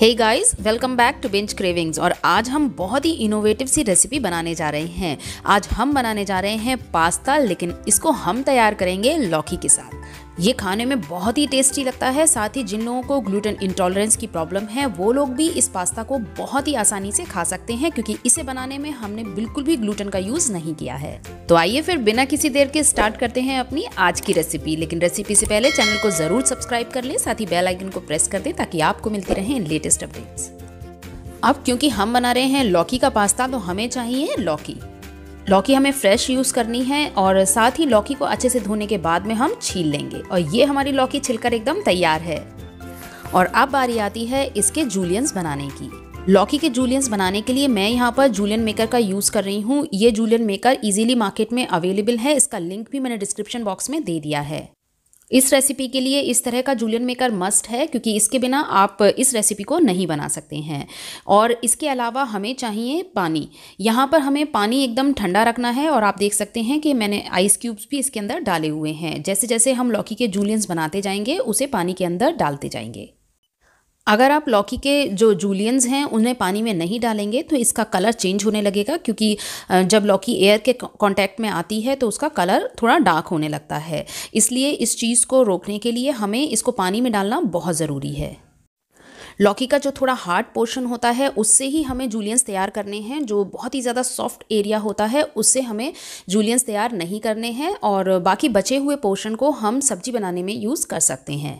hey guys welcome back to Bench Cravings और आज हम बहुत ही इनोवेटिव सी रेसिपी बनाने जा रहे हैं आज हम बनाने जा रहे हैं पास्ता लेकिन इसको हम तैयार करेंगे लौकी के साथ ये खाने में बहुत ही टेस्टी लगता है साथ ही जिन लोगों को ग्लूटेन इंटॉलरेंस की प्रॉब्लम है वो लोग भी इस पास्ता को बहुत ही आसानी से खा सकते हैं क्योंकि इसे बनाने में हमने बिल्कुल भी ग्लूटेन का यूज नहीं किया है तो आइए फिर बिना किसी देर के स्टार्ट करते हैं अपनी आज की रेसिपी लेकिन रेसिपी से पहले चैनल को जरूर सब्सक्राइब कर लें साथ ही बेलाइकन को प्रेस कर दें ताकि आपको मिलती रहे लेटेस्ट अपडेट्स अब क्योंकि हम बना रहे हैं लौकी का पास्ता तो हमें चाहिए लौकी लौकी हमें फ्रेश यूज़ करनी है और साथ ही लौकी को अच्छे से धोने के बाद में हम छील लेंगे और ये हमारी लौकी छिलकर एकदम तैयार है और अब बारी आती है इसके जूलियंस बनाने की लौकी के जूलियंस बनाने के लिए मैं यहाँ पर जूलियन मेकर का यूज़ कर रही हूँ ये जूलियन मेकर इजीली मार्केट में अवेलेबल है इसका लिंक भी मैंने डिस्क्रिप्शन बॉक्स में दे दिया है इस रेसिपी के लिए इस तरह का जूलियन मेकर मस्ट है क्योंकि इसके बिना आप इस रेसिपी को नहीं बना सकते हैं और इसके अलावा हमें चाहिए पानी यहाँ पर हमें पानी एकदम ठंडा रखना है और आप देख सकते हैं कि मैंने आइस क्यूब्स भी इसके अंदर डाले हुए हैं जैसे जैसे हम लौकी के जूलियंस बनाते जाएंगे उसे पानी के अंदर डालते जाएंगे अगर आप लौकी के जो जूलियंस हैं उन्हें पानी में नहीं डालेंगे तो इसका कलर चेंज होने लगेगा क्योंकि जब लौकी एयर के कांटेक्ट में आती है तो उसका कलर थोड़ा डार्क होने लगता है इसलिए इस चीज़ को रोकने के लिए हमें इसको पानी में डालना बहुत ज़रूरी है लौकी का जो थोड़ा हार्ड पोर्शन होता है उससे ही हमें जूलियंस तैयार करने हैं जो बहुत ही ज़्यादा सॉफ्ट एरिया होता है उससे हमें जूलियंस तैयार नहीं करने हैं और बाकी बचे हुए पोर्शन को हम सब्जी बनाने में यूज़ कर सकते हैं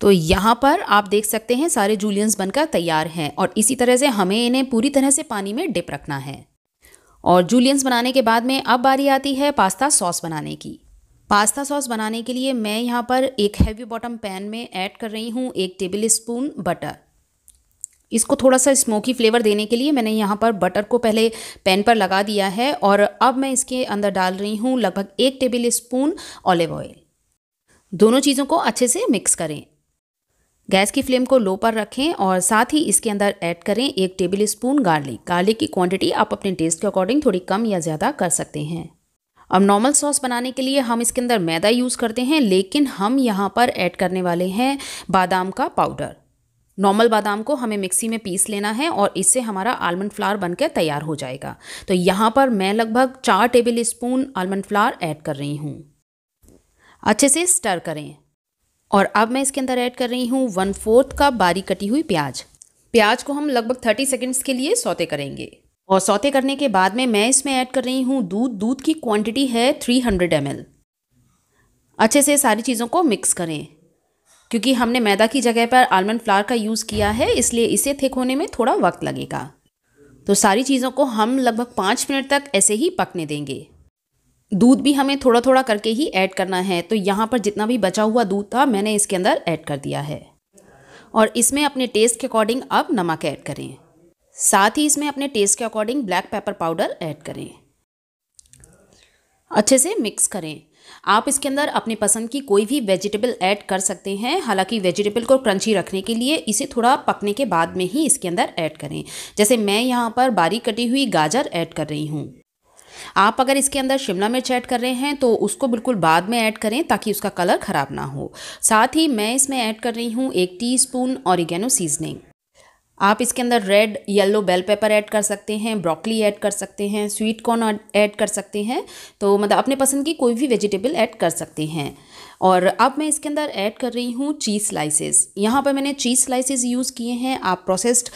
तो यहाँ पर आप देख सकते हैं सारे जूलियंस बनकर तैयार हैं और इसी तरह से हमें इन्हें पूरी तरह से पानी में डिप रखना है और जूलियंस बनाने के बाद में अब बारी आती है पास्ता सॉस बनाने की पास्ता सॉस बनाने के लिए मैं यहाँ पर एक हैवी बॉटम पैन में ऐड कर रही हूँ एक टेबल स्पून बटर इसको थोड़ा सा स्मोकी फ्लेवर देने के लिए मैंने यहाँ पर बटर को पहले पैन पर लगा दिया है और अब मैं इसके अंदर डाल रही हूँ लगभग एक टेबल स्पून ऑलिव ऑयल दोनों चीज़ों को अच्छे से मिक्स करें गैस की फ्लेम को लो पर रखें और साथ ही इसके अंदर ऐड करें एक टेबल स्पून गार्लिक गार्लिक की क्वांटिटी आप अपने टेस्ट के अकॉर्डिंग थोड़ी कम या ज़्यादा कर सकते हैं अब नॉर्मल सॉस बनाने के लिए हम इसके अंदर मैदा यूज़ करते हैं लेकिन हम यहाँ पर ऐड करने वाले हैं बादाम का पाउडर नॉर्मल बादाम को हमें मिक्सी में पीस लेना है और इससे हमारा आलमंड फ्लार बनकर तैयार हो जाएगा तो यहाँ पर मैं लगभग चार tablespoon almond flour add कर रही हूँ अच्छे से स्टर करें और अब मैं इसके अंदर ऐड कर रही हूँ वन फोर्थ कप बारीक कटी हुई प्याज प्याज को हम लगभग थर्टी सेकेंड्स के लिए सौते करेंगे और सौते करने के बाद में मैं इसमें ऐड कर रही हूँ दूध दूध की क्वांटिटी है थ्री हंड्रेड एम अच्छे से सारी चीज़ों को मिक्स करें क्योंकि हमने मैदा की जगह पर आलमंड फ्लावर का यूज़ किया है इसलिए इसे थिक होने में थोड़ा वक्त लगेगा तो सारी चीज़ों को हम लगभग पाँच मिनट तक ऐसे ही पकने देंगे दूध भी हमें थोड़ा थोड़ा करके ही ऐड करना है तो यहाँ पर जितना भी बचा हुआ दूध था मैंने इसके अंदर ऐड कर दिया है और इसमें अपने टेस्ट के अकॉर्डिंग आप नमक ऐड करें साथ ही इसमें अपने टेस्ट के according black pepper powder add करें अच्छे से मिक्स करें आप इसके अंदर अपनी पसंद की कोई भी वेजिटेबल ऐड कर सकते हैं हालांकि वेजिटेबल को क्रंची रखने के लिए इसे थोड़ा पकने के बाद में ही इसके अंदर ऐड करें जैसे मैं यहाँ पर बारीक कटी हुई गाजर ऐड कर रही हूँ आप अगर इसके अंदर शिमला मिर्च ऐड कर रहे हैं तो उसको बिल्कुल बाद में ऐड करें ताकि उसका कलर ख़राब ना हो साथ ही मैं इसमें ऐड कर रही हूँ एक टी स्पून सीजनिंग आप इसके अंदर red yellow bell pepper add कर सकते हैं ब्रोकली ऐड कर सकते हैं स्वीट कॉर्न ऐड कर सकते हैं तो मतलब अपने पसंद की कोई भी वेजिटेबल ऐड कर सकते हैं और अब मैं इसके अंदर ऐड कर रही हूँ चीज़ स्लाइसेस यहाँ पर मैंने चीज़ स्लाइसेस यूज़ किए हैं आप प्रोसेस्ड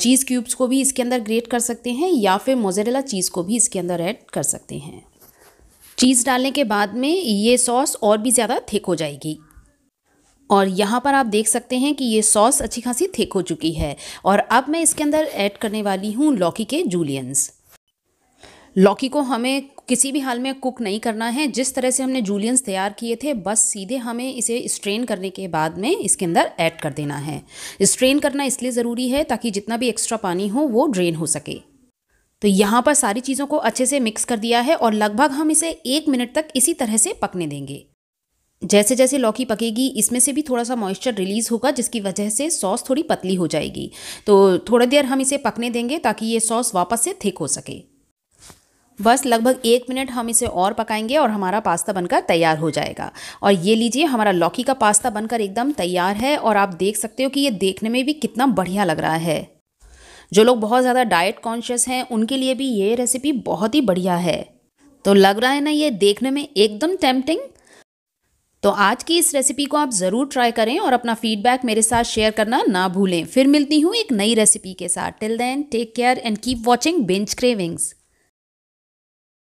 चीज़ क्यूब्स को भी इसके अंदर ग्रेट कर सकते हैं या फिर मोजरेला चीज़ को भी इसके अंदर ऐड कर सकते हैं चीज़ डालने के बाद में ये सॉस और भी ज़्यादा थिक हो जाएगी और यहाँ पर आप देख सकते हैं कि ये सॉस अच्छी खासी थिक हो चुकी है और अब मैं इसके अंदर ऐड करने वाली हूँ लौकी के जूलियंस लौकी को हमें किसी भी हाल में कुक नहीं करना है जिस तरह से हमने जूलियंस तैयार किए थे बस सीधे हमें इसे स्ट्रेन करने के बाद में इसके अंदर ऐड कर देना है स्ट्रेन करना इसलिए ज़रूरी है ताकि जितना भी एक्स्ट्रा पानी हो वो ड्रेन हो सके तो यहाँ पर सारी चीज़ों को अच्छे से मिक्स कर दिया है और लगभग हम इसे एक मिनट तक इसी तरह से पकने देंगे जैसे जैसे लौकी पकेगी इसमें से भी थोड़ा सा मॉइस्चर रिलीज़ होगा जिसकी वजह से सॉस थोड़ी पतली हो जाएगी तो थोड़ी देर हम इसे पकने देंगे ताकि ये सॉस वापस से थिक हो सके बस लगभग एक मिनट हम इसे और पकाएंगे और हमारा पास्ता बनकर तैयार हो जाएगा और ये लीजिए हमारा लौकी का पास्ता बनकर एकदम तैयार है और आप देख सकते हो कि ये देखने में भी कितना बढ़िया लग रहा है जो लोग बहुत ज़्यादा डाइट कॉन्शियस हैं उनके लिए भी ये रेसिपी बहुत ही बढ़िया है तो लग रहा है ना ये देखने में एकदम टेम्पटिंग तो आज की इस रेसिपी को आप ज़रूर ट्राई करें और अपना फीडबैक मेरे साथ शेयर करना ना भूलें फिर मिलती हूँ एक नई रेसिपी के साथ till then take care and keep watching Bench cravings